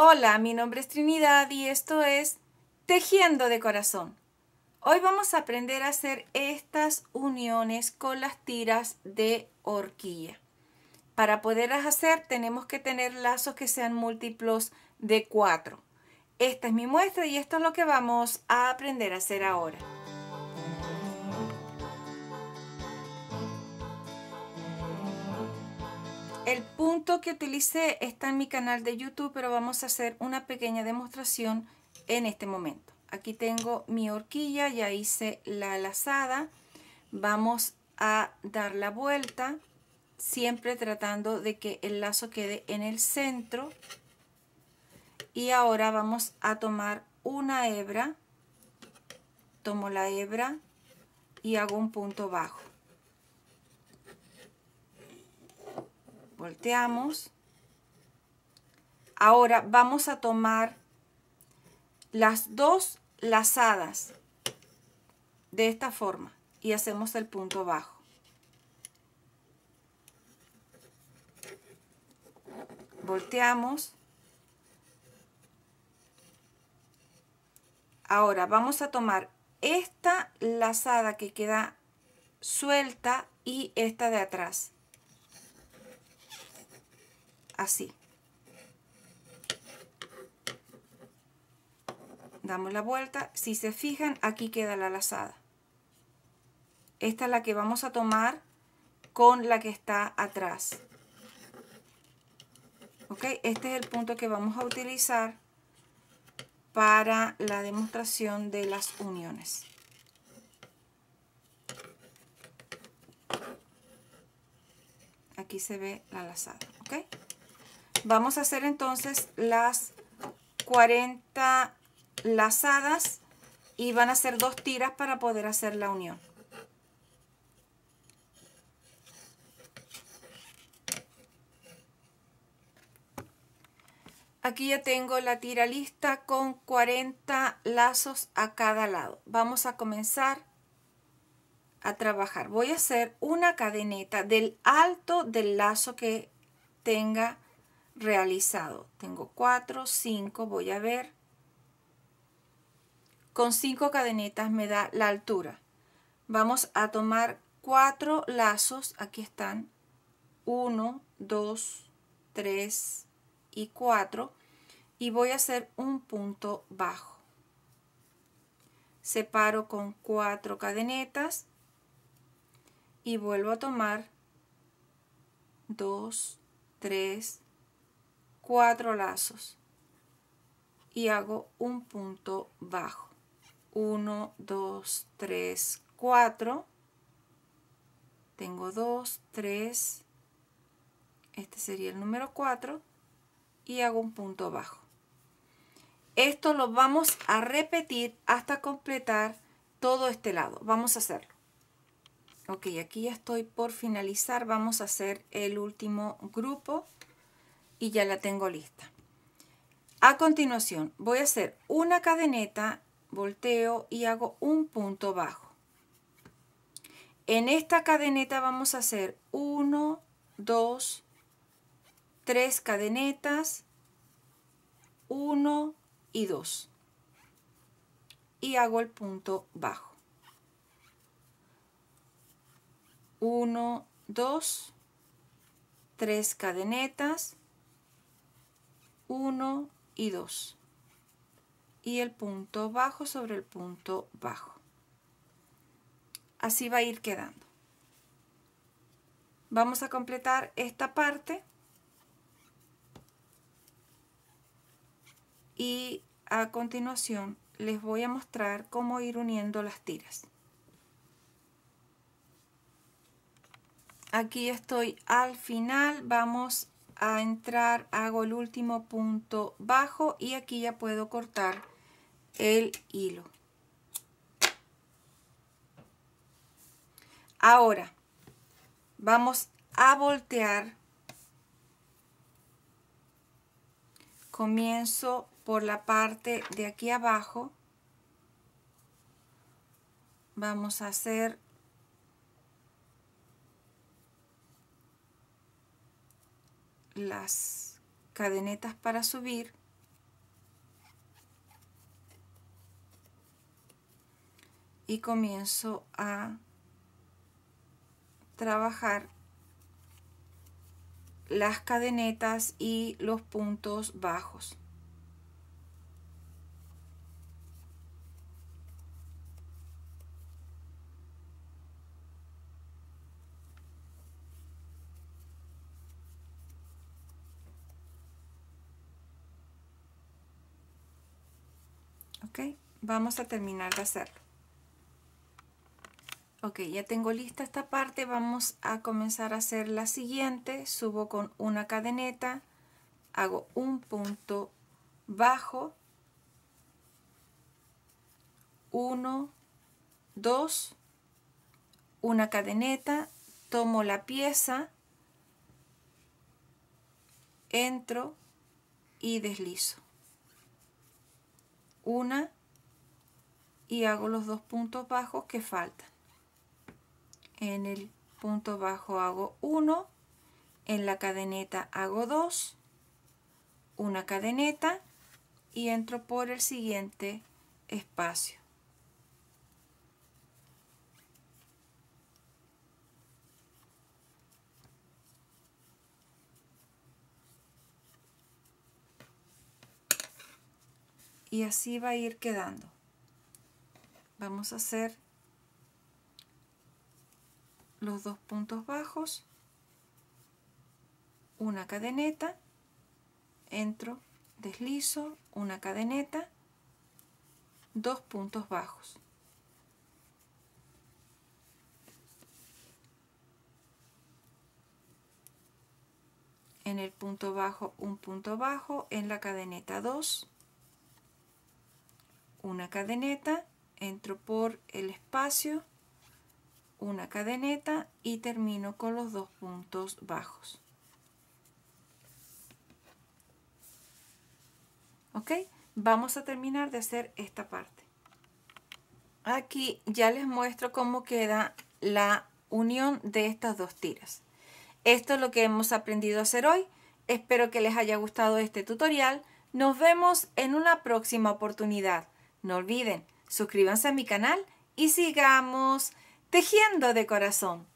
Hola, mi nombre es Trinidad y esto es Tejiendo de Corazón. Hoy vamos a aprender a hacer estas uniones con las tiras de horquilla. Para poderlas hacer tenemos que tener lazos que sean múltiplos de 4. Esta es mi muestra y esto es lo que vamos a aprender a hacer ahora. El punto que utilicé está en mi canal de YouTube, pero vamos a hacer una pequeña demostración en este momento. Aquí tengo mi horquilla, ya hice la lazada. Vamos a dar la vuelta, siempre tratando de que el lazo quede en el centro. Y ahora vamos a tomar una hebra, tomo la hebra y hago un punto bajo. volteamos. Ahora vamos a tomar las dos lazadas de esta forma y hacemos el punto bajo. Volteamos. Ahora vamos a tomar esta lazada que queda suelta y esta de atrás así. Damos la vuelta. Si se fijan, aquí queda la lazada. Esta es la que vamos a tomar con la que está atrás. ¿Ok? Este es el punto que vamos a utilizar para la demostración de las uniones. Aquí se ve la lazada, ¿ok? Vamos a hacer entonces las 40 lazadas y van a ser dos tiras para poder hacer la unión. Aquí ya tengo la tira lista con 40 lazos a cada lado. Vamos a comenzar a trabajar. Voy a hacer una cadeneta del alto del lazo que tenga realizado. Tengo 4, 5, voy a ver. Con 5 cadenetas me da la altura. Vamos a tomar 4 lazos, aquí están, 1, 2, 3 y 4. Y voy a hacer un punto bajo. Separo con 4 cadenetas y vuelvo a tomar 2, 3 cuatro lazos y hago un punto bajo. 1, 2, 3, 4. Tengo 2, 3. Este sería el número 4. Y hago un punto bajo. Esto lo vamos a repetir hasta completar todo este lado. Vamos a hacerlo. Ok, aquí ya estoy por finalizar. Vamos a hacer el último grupo y ya la tengo lista. A continuación voy a hacer una cadeneta, volteo y hago un punto bajo. En esta cadeneta vamos a hacer 1, 2, 3 cadenetas, 1 y 2. Y hago el punto bajo. 1, 2, 3 cadenetas, 1 y 2 y el punto bajo sobre el punto bajo. Así va a ir quedando. Vamos a completar esta parte y a continuación les voy a mostrar cómo ir uniendo las tiras. Aquí estoy al final, vamos a entrar, hago el último punto bajo y aquí ya puedo cortar el hilo. Ahora vamos a voltear. Comienzo por la parte de aquí abajo. Vamos a hacer las cadenetas para subir y comienzo a trabajar las cadenetas y los puntos bajos. Vamos a terminar de hacerlo. Ok, ya tengo lista esta parte, vamos a comenzar a hacer la siguiente. Subo con una cadeneta, hago un punto bajo, 1, 2, una cadeneta, tomo la pieza, entro y deslizo una y hago los dos puntos bajos que faltan en el punto bajo hago uno en la cadeneta hago dos una cadeneta y entro por el siguiente espacio y así va a ir quedando. Vamos a hacer los dos puntos bajos, una cadeneta, entro, deslizo, una cadeneta, dos puntos bajos. En el punto bajo, un punto bajo, en la cadeneta dos una cadeneta, entro por el espacio, una cadeneta y termino con los dos puntos bajos. ¿Ok? Vamos a terminar de hacer esta parte. Aquí ya les muestro cómo queda la unión de estas dos tiras. Esto es lo que hemos aprendido a hacer hoy. Espero que les haya gustado este tutorial. Nos vemos en una próxima oportunidad. No olviden, suscríbanse a mi canal y sigamos tejiendo de corazón.